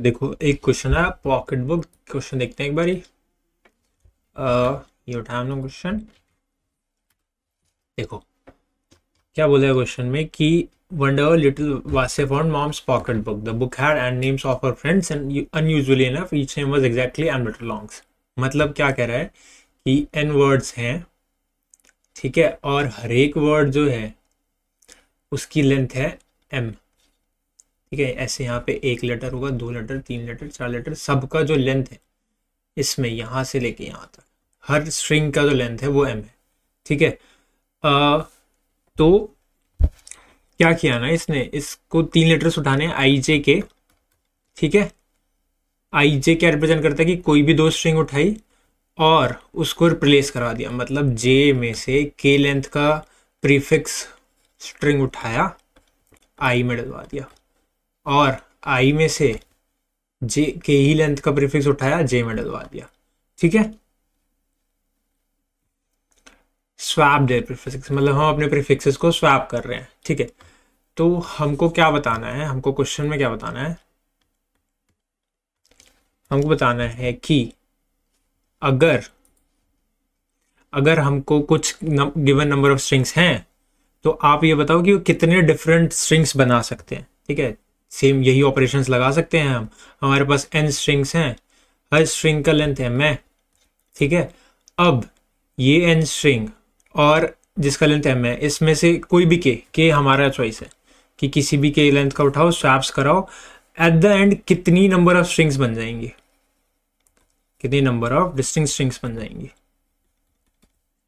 देखो एक क्वेश्चन है पॉकेट बुक क्वेश्चन देखते हैं एक बारी ये हम लोग क्वेश्चन देखो क्या बोला है क्वेश्चन में कि wonder little was a fawn mom's pocket book the book had and names of her friends and unusually enough each name was exactly and little longs मतलब क्या कह रहा है कि एन वर्ड्स हैं ठीक है और हर एक वर्ड जो है उसकी लेंथ है एम ठीक है ऐसे यहाँ पे एक लेटर होगा दो लेटर तीन लेटर चार लेटर सबका जो लेंथ है इसमें यहाँ से लेके यहाँ तक हर स्ट्रिंग का जो लेंथ है वो एम है ठीक है आ, तो क्या किया ना इसने इसको तीन लेटर्स उठाने आई जे के ठीक है आई जे क्या रिप्रेजेंट करता है कि कोई भी दो स्ट्रिंग उठाई और उसको रिप्लेस करवा दिया मतलब जे में से के लेंथ का प्रीफिक्स स्ट्रिंग उठाया आई में डलवा दिया और आई में से जे के ही लेंथ का प्रीफिक्स उठाया जे में डलवा दिया ठीक है स्वैप दे प्रीफिक्स मतलब हम अपने प्रीफिक्सेस को स्वैप कर रहे हैं ठीक है तो हमको क्या बताना है हमको क्वेश्चन में क्या बताना है हमको बताना है कि अगर अगर हमको कुछ गिवन नंबर ऑफ स्ट्रिंग्स हैं तो आप ये बताओ कि वो कितने डिफरेंट स्ट्रिंग्स बना सकते हैं ठीक है सेम यही ऑपरेशंस लगा सकते हैं हम हमारे पास एन स्ट्रिंग्स हैं हर स्ट्रिंग का लेंथ है मैं ठीक है अब ये एन स्ट्रिंग और जिसका लेंथ एम है इसमें से कोई भी के के हमारा चॉइस है कि किसी भी के लेंथ का उठाओ स्वैप्स कराओ एट द एंड कितनी नंबर ऑफ स्ट्रिंग्स बन जाएंगे कितनी नंबर ऑफ डिस्टिंग स्ट्रिंग्स बन जाएंगे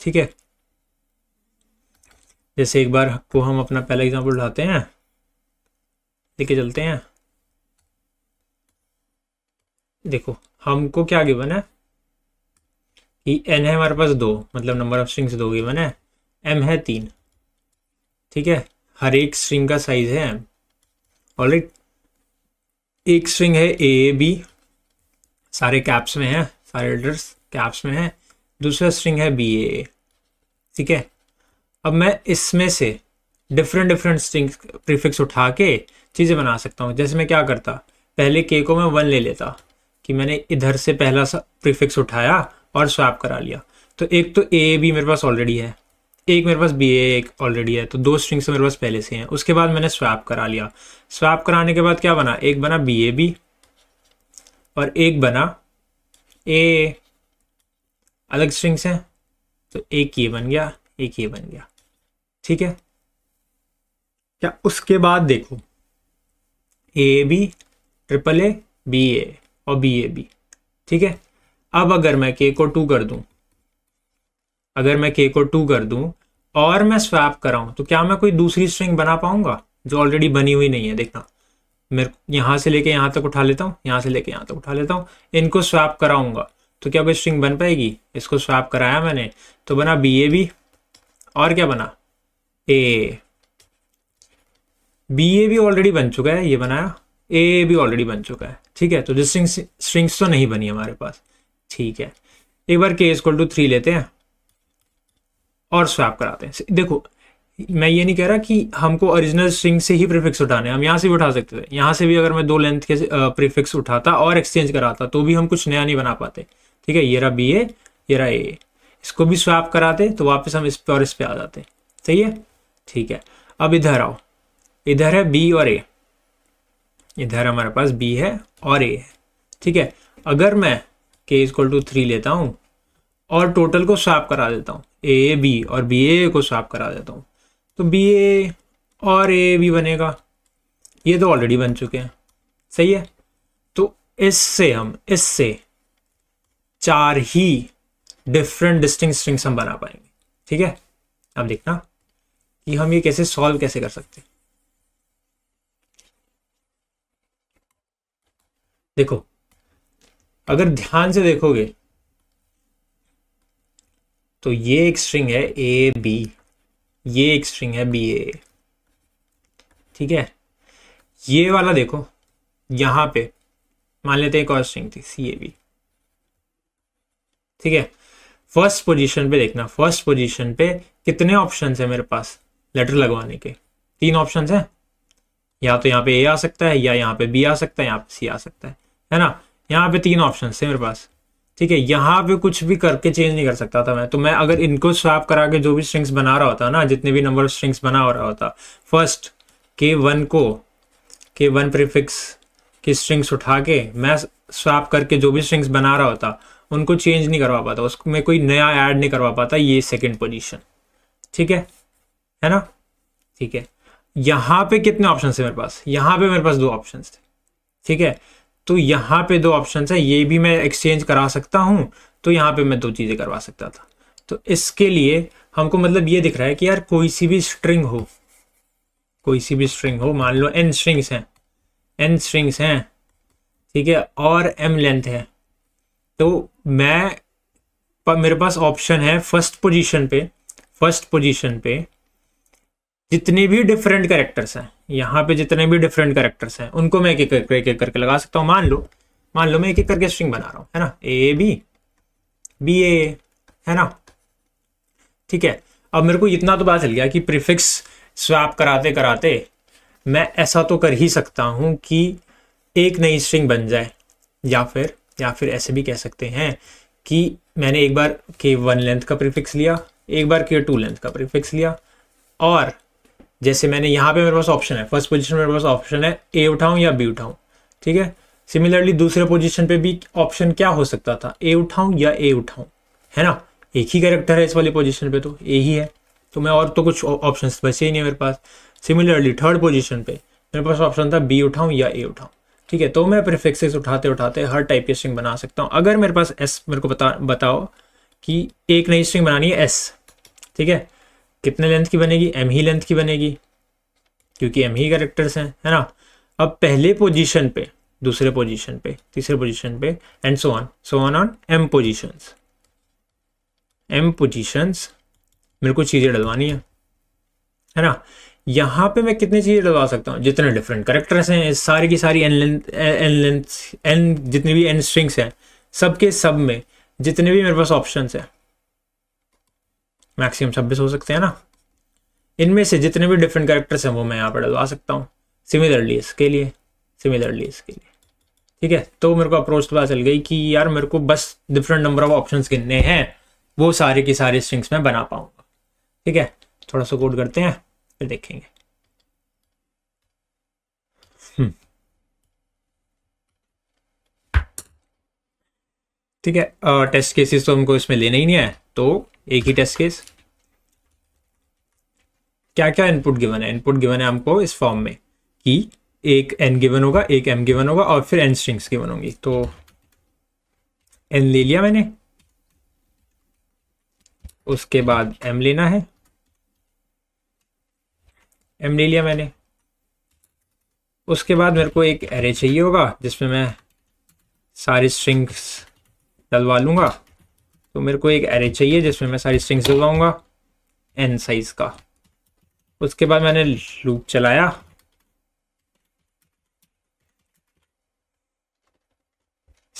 ठीक है जैसे एक बार को हम अपना पहला एग्जाम्पल उठाते हैं लेके चलते हैं देखो हमको क्या गिवन है कि एन है हमारे पास दो मतलब नंबर ऑफ स्ट्रिंग्स दो गिवन है एम है तीन ठीक है हर एक स्ट्रिंग का साइज है एम ऑलराइट एक स्ट्रिंग है ए ए बी सारे कैप्स में है सारे लेटर्स कैप्स में है दूसरा स्ट्रिंग है बी ए ठीक है अब मैं इसमें से डिफरेंट डिफरेंट स्ट्रिंग प्रीफिक्स उठा के चीज़ें बना सकता हूँ जैसे मैं क्या करता पहले के को मैं वन ले लेता कि मैंने इधर से पहला सा प्रीफिक्स उठाया और स्वैप करा लिया तो एक तो ए बी मेरे पास ऑलरेडी है एक मेरे पास बी ए एक ऑलरेडी है तो दो स्ट्रिंग्स मेरे पास पहले से हैं उसके बाद मैंने स्वैप करा लिया स्वैप कराने के बाद क्या बना एक बना बी ए बी और एक बना ए अलग स्ट्रिंग्स हैं तो एक ये बन गया एक ये बन गया ठीक है या उसके बाद देखो A B triple A B A और बी ए बी ठीक है अब अगर मैं के को टू कर दूं अगर मैं के को टू कर दूं और मैं स्वैप कराऊं तो क्या मैं कोई दूसरी स्ट्रिंग बना पाऊंगा जो ऑलरेडी बनी हुई नहीं है देखना मेरे यहां से लेके यहां तक उठा लेता हूं यहां से लेके यहां तक उठा लेता हूं इनको स्वैप कराऊंगा तो क्या कोई स्ट्रिंग बन पाएगी इसको स्वैप कराया मैंने तो बना बी ए बी और क्या बना ए बी ए भी ऑलरेडी बन चुका है ये बनाया ए भी ऑलरेडी बन चुका है ठीक है तो जिस स्ट्रिंग्स तो नहीं बनी हमारे पास ठीक है एक बार के इजक्वल टू थ्री लेते हैं और स्वैप कराते हैं देखो मैं ये नहीं कह रहा कि हमको ओरिजिनल स्ट्रिंग से ही प्रीफिक्स उठाने हम यहाँ से भी उठा सकते थे यहाँ से भी अगर मैं दो लेंथ के प्रीफिक्स उठाता और एक्सचेंज कराता तो भी हम कुछ नया नहीं बना पाते ठीक है ये रहा बी ए ये रहा ए इसको भी स्वैप कराते तो वापस हम इस पर और इस पर आ जाते सही है ठीक है अब इधर आओ इधर है बी और ए इधर हमारे पास बी है और ए है ठीक है अगर मैं के इजक्वल टू थ्री लेता हूँ और टोटल को साफ करा देता हूँ ए ए बी और बी ए को साफ करा देता हूँ तो बी ए और ए भी बनेगा ये तो ऑलरेडी बन चुके हैं सही है तो इससे हम इससे चार ही डिफरेंट डिस्टिंग स्ट्रिंग्स हम बना पाएंगे ठीक है अब देखना कि हम ये कैसे सॉल्व कैसे कर सकते हैं देखो अगर ध्यान से देखोगे तो ये एक स्ट्रिंग है ए बी ये एक स्ट्रिंग है बी ए ठीक है ये वाला देखो यहां पे मान लेते हैं एक और स्ट्रिंग थी सी ए बी ठीक है फर्स्ट पोजीशन पे देखना फर्स्ट पोजीशन पे कितने ऑप्शंस है मेरे पास लेटर लगवाने के तीन ऑप्शंस है या तो यहां पे ए आ सकता है या यहां पे बी आ सकता है यहां पे सी आ सकता है है ना यहाँ पे तीन ऑप्शन है मेरे पास ठीक है यहाँ पे कुछ भी करके चेंज नहीं कर सकता था मैं तो मैं अगर इनको स्वैप करा के जो भी स्ट्रिंग्स बना रहा होता ना जितने भी नंबर ऑफ स्ट्रिंग्स बना रहा होता फर्स्ट के वन को के वन प्रीफिक्स की स्ट्रिंग्स उठा के मैं स्वैप करके जो भी स्ट्रिंग्स बना रहा होता उनको चेंज नहीं करवा पाता उसको मैं कोई नया ऐड नहीं करवा पाता ये सेकेंड पोजिशन ठीक है है ना ठीक है यहाँ पे कितने ऑप्शन थे मेरे पास यहाँ पे मेरे पास दो ऑप्शन थे ठीक है तो यहाँ पे दो ऑप्शन है ये भी मैं एक्सचेंज करा सकता हूँ तो यहाँ पे मैं दो चीज़ें करवा सकता था तो इसके लिए हमको मतलब ये दिख रहा है कि यार कोई सी भी स्ट्रिंग हो कोई सी भी स्ट्रिंग हो मान लो एन स्ट्रिंग्स हैं एन स्ट्रिंग्स हैं ठीक है और एम लेंथ है तो मैं मेरे पास ऑप्शन है फर्स्ट पोजीशन पे फर्स्ट पोजीशन पे जितने भी डिफरेंट करेक्टर्स हैं यहाँ पे जितने भी डिफरेंट करेक्टर्स हैं उनको मैं एक एक करके एक एक करके लगा सकता हूँ मान लो मान लो मैं एक एक करके स्ट्रिंग बना रहा हूँ है ना ए बी बी ए है ना ठीक है अब मेरे को इतना तो पता चल गया कि प्रीफिक्स स्वैप कराते कराते मैं ऐसा तो कर ही सकता हूँ कि एक नई स्ट्रिंग बन जाए या फिर या फिर ऐसे भी कह सकते हैं कि मैंने एक बार के वन लेंथ का प्रीफिक्स लिया एक बार के टू लेंथ का प्रीफिक्स लिया और जैसे मैंने यहाँ पे मेरे पास ऑप्शन है फर्स्ट पोजीशन मेरे पास ऑप्शन है ए उठाऊँ या बी उठाऊं ठीक है सिमिलरली दूसरे पोजीशन पे भी ऑप्शन क्या हो सकता था ए उठाऊँ या ए उठाऊं है ना एक ही कैरेक्टर है इस वाली पोजिशन पे तो ए ही है तो मैं और तो कुछ ऑप्शन बचे ही नहीं मेरे पास सिमिलरली थर्ड पोजिशन पे मेरे पास ऑप्शन था बी उठाऊं या ए उठाऊं ठीक है तो मैं प्रिफिक्सेस उठाते उठाते हर टाइप की स्ट्रिंग बना सकता हूँ अगर मेरे पास एस मेरे को बता बताओ कि एक नई स्ट्रिंग बनानी है एस ठीक है कितने लेंथ की बनेगी एम ही लेंथ की बनेगी क्योंकि एम ही करेक्टर्स हैं है ना अब पहले पोजीशन पे दूसरे पोजीशन पे तीसरे पोजीशन पे and so on so on on M positions M positions मेरे को चीज़ें डलवानी है है ना यहाँ पे मैं कितनी चीज़ें डलवा सकता हूँ जितने डिफरेंट करेक्टर्स हैं सारी की सारी N length N length N जितनी भी एन स्ट्रिंग्स हैं सब के सब में जितने भी मेरे पास ऑप्शन हैं मैक्सिमम छब्बीस हो सकते हैं ना इनमें से जितने भी डिफरेंट कैरेक्टर्स हैं वो मैं यहाँ पर डलवा सकता हूँ सिमिलरली इसके लिए सिमिलरली इसके लिए ठीक है तो मेरे को अप्रोच तो पता चल गई कि यार मेरे को बस डिफरेंट नंबर ऑफ ऑप्शन गिनने हैं वो सारे के सारे स्ट्रिंग्स में बना पाऊंगा ठीक है थोड़ा सा कोड करते हैं फिर देखेंगे हम्म। ठीक है टेस्ट केसेस तो हमको इसमें लेना ही नहीं है तो एक ही टेस्ट केस क्या क्या इनपुट गिवन है इनपुट गिवन है हमको इस फॉर्म में कि एक एन गिवन होगा एक एम गिवन होगा और फिर एन स्ट्रिंग्स गिवन होंगी तो एन ले लिया मैंने उसके बाद एम लेना है एम ले लिया मैंने उसके बाद मेरे को एक एरे चाहिए होगा जिसमें मैं सारी स्ट्रिंग्स डलवा लूंगा तो मेरे को एक एरे चाहिए जिसमें मैं सारी स्ट्रिंग्स लगाऊंगा एन साइज का उसके बाद मैंने लूप चलाया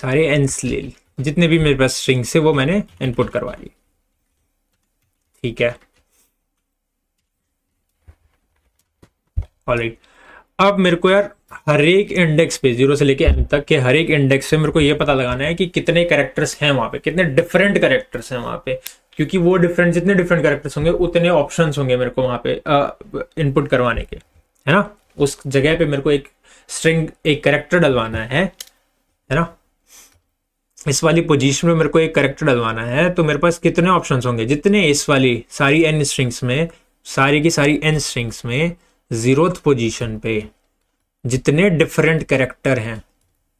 सारे एंस ले ली जितने भी मेरे पास स्ट्रिंग से वो मैंने इनपुट करवा ली ठीक है ऑलराइट अब मेरे को यार हर एक इंडेक्स पे जीरो से लेके एम तक के हर एक इंडेक्स पे मेरे को ये पता लगाना है कि कितने कैरेक्टर्स हैं वहाँ पे कितने डिफरेंट कैरेक्टर्स हैं वहाँ पे क्योंकि वो डिफरेंट जितने डिफरेंट कैरेक्टर्स होंगे उतने ऑप्शंस होंगे मेरे को वहाँ पे इनपुट करवाने के है ना उस जगह पे मेरे को एक स्ट्रिंग एक करेक्टर डलवाना है है ना इस वाली पोजीशन में मेरे को एक करेक्टर डलवाना है तो मेरे पास कितने ऑप्शंस होंगे जितने इस वाली सारी एन स्ट्रिंग्स में सारी की सारी एन स्ट्रिंग्स में ज़ीरोथ पोजीशन पे जितने डिफरेंट कैरेक्टर हैं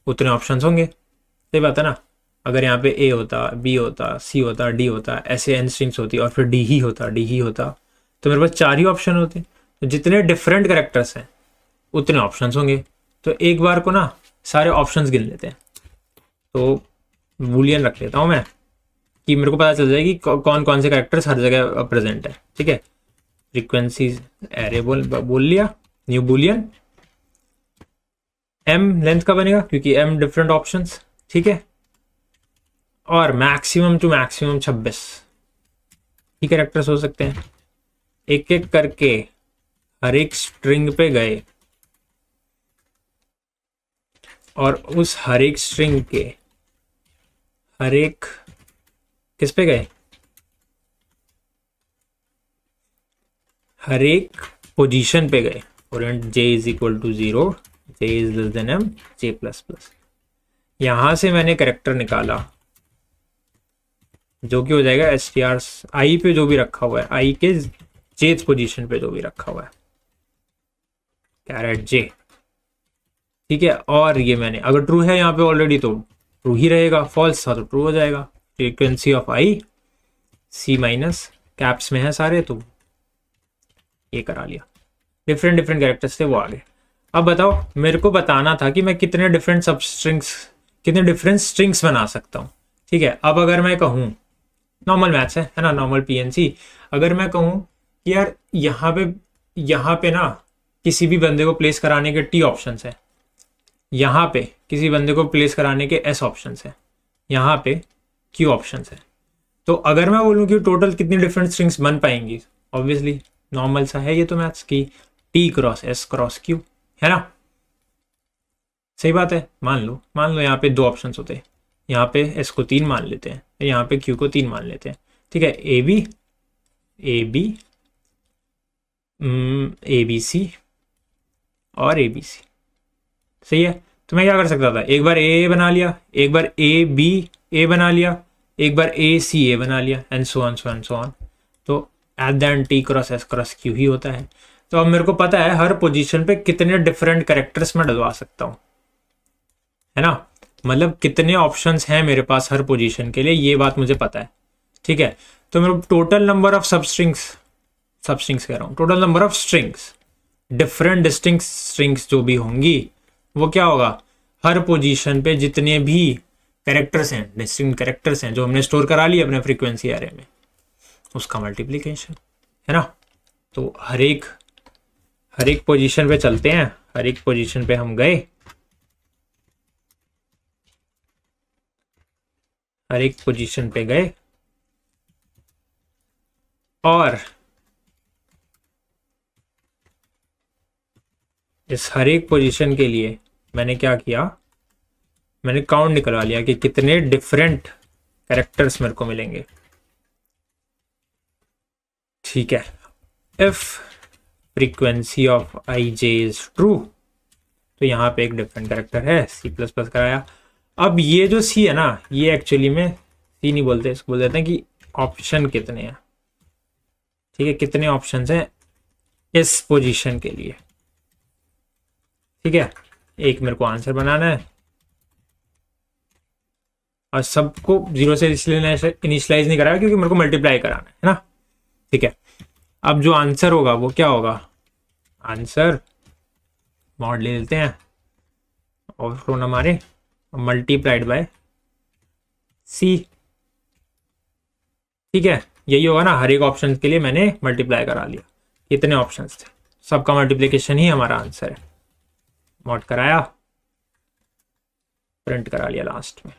उतने ऑप्शंस होंगे सही बात है ना अगर यहाँ पे ए होता बी होता सी होता डी होता ऐसे एन स्ट्रिंग्स होती और फिर डी ही होता डी ही होता तो मेरे पास चार ही ऑप्शन होते तो जितने डिफरेंट करेक्टर्स हैं उतने ऑप्शंस होंगे तो एक बार को ना सारे ऑप्शंस गिन लेते हैं तो बुलियन रख लेता हूँ मैं कि मेरे को पता चल जाएगी कौन कौन से करेक्टर्स हर जगह प्रेजेंट है ठीक है फ्रीक्वेंसीज एरे बोल बोल लिया न्यू बुलियन एम लेंथ का बनेगा क्योंकि एम डिफरेंट ऑप्शन ठीक है और मैक्सिमम टू मैक्सिमम 26 ही कैरेक्टर्स हो सकते हैं एक एक करके हर एक स्ट्रिंग पे गए और उस हर एक स्ट्रिंग के हर एक किस पे गए हर एक पोजीशन पे गए and J is equal to zero J is less than M J plus plus यहां से मैंने करेक्टर निकाला जो कि हो जाएगा एस टी आर आई पे जो भी रखा हुआ है आई के जेथ पोजीशन पे जो भी रखा हुआ है कैरेट जे ठीक है और ये मैंने अगर ट्रू है यहाँ पे ऑलरेडी तो ट्रू ही रहेगा फॉल्स था तो ट्रू हो जाएगा frequency of I C minus caps में है सारे तो ये करा लिया डिफरेंट डिफरेंट कैरेक्टर्स थे वो आ गए अब बताओ मेरे को बताना था कि मैं कितने डिफरेंट सब स्ट्रिंग्स कितने डिफरेंट स्ट्रिंग्स बना सकता हूँ ठीक है अब अगर मैं कहूँ नॉर्मल मैथ्स है है ना नॉर्मल पीएनसी अगर मैं कहूँ कि यार यहाँ पे यहाँ पे ना किसी भी बंदे को प्लेस कराने के टी ऑप्शन है यहाँ पे किसी बंदे को प्लेस कराने के एस ऑप्शन है यहाँ पे क्यू ऑप्शन है तो अगर मैं बोलूँ कि टोटल कितनी डिफरेंट स्ट्रिंग्स बन पाएंगी ऑब्वियसली नॉर्मल सा है ये तो मैथ्स की T cross S cross Q है ना सही बात है मान लो मान लो यहाँ पे दो ऑप्शंस होते हैं यहाँ पे एस को तीन मान लेते हैं यहाँ पे क्यू को तीन मान लेते हैं ठीक है A B A B A B C और ए बी सी सही है तो मैं क्या कर सकता था एक बार ए बना लिया एक बार ए बी ए बना लिया एक बार ए सी ए बना लिया and so on so on so on तो at the end T cross S cross Q ही होता है तो अब मेरे को पता है हर पोजीशन पे कितने डिफरेंट करेक्टर्स में डलवा सकता हूँ है ना मतलब कितने ऑप्शंस हैं मेरे पास हर पोजीशन के लिए ये बात मुझे पता है ठीक है तो मेरे total number of substrings substrings कह रहा हूँ total number of strings different distinct strings जो भी होंगी वो क्या होगा हर पोजीशन पे जितने भी करेक्टर्स हैं डिस्टिंग करेक्टर्स हैं जो हमने स्टोर करा लिए अपने फ्रिक्वेंसी आर में उसका मल्टीप्लीकेशन है ना तो हर एक हर एक पोजीशन पे चलते हैं हर एक पोजीशन पे हम गए हर एक पोजीशन पे गए और इस हर एक पोजीशन के लिए मैंने क्या किया मैंने काउंट निकलवा लिया कि कितने डिफरेंट कैरेक्टर्स मेरे को मिलेंगे ठीक है if frequency of I J is true तो यहाँ पे एक डिफरेंट करेक्टर है सी प्लस प्लस कराया अब ये जो सी है ना ये एक्चुअली में सी नहीं बोलते इसको बोल देते हैं कि ऑप्शन कितने हैं ठीक है कितने ऑप्शन हैं इस पोजीशन के लिए ठीक है एक मेरे को आंसर बनाना है और सबको जीरो से इनिशलाइज नहीं कराया क्योंकि मेरे को मल्टीप्लाई कराना है ना ठीक है अब जो आंसर होगा वो क्या होगा आंसर मॉड ले लेते हैं और फ्रोन हमारे मल्टीप्लाइड बाय सी ठीक है यही होगा ना हर एक ऑप्शन के लिए मैंने मल्टीप्लाई करा लिया कितने ऑप्शन थे सबका मल्टीप्लीकेशन ही हमारा आंसर है मॉड कराया प्रिंट करा लिया लास्ट में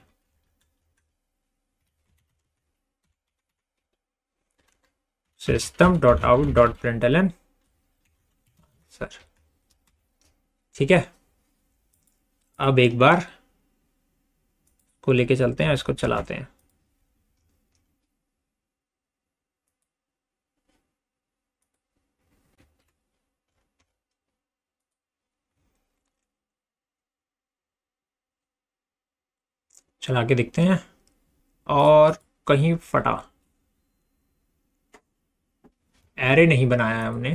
system dot out dot print L sir ठीक है अब एक बार को लेके चलते हैं इसको चलाते हैं चला के देखते हैं और कहीं फटा एरे नहीं बनाया है हमने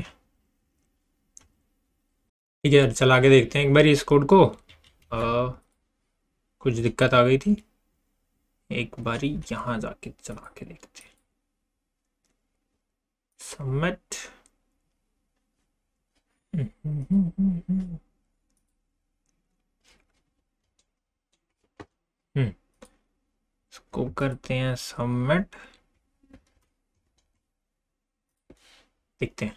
ठीक है चला के देखते हैं एक बार इस कोड को आ, कुछ दिक्कत आ गई थी एक बारी यहाँ जाके चला के देखते हैं सबमिट हम्म, इसको करते हैं सबमिट देखते हैं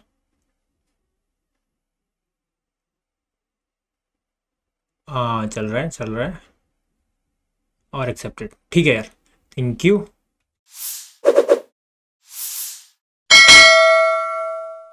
हाँ चल रहा है चल रहा है और एक्सेप्टेड ठीक है यार थैंक यू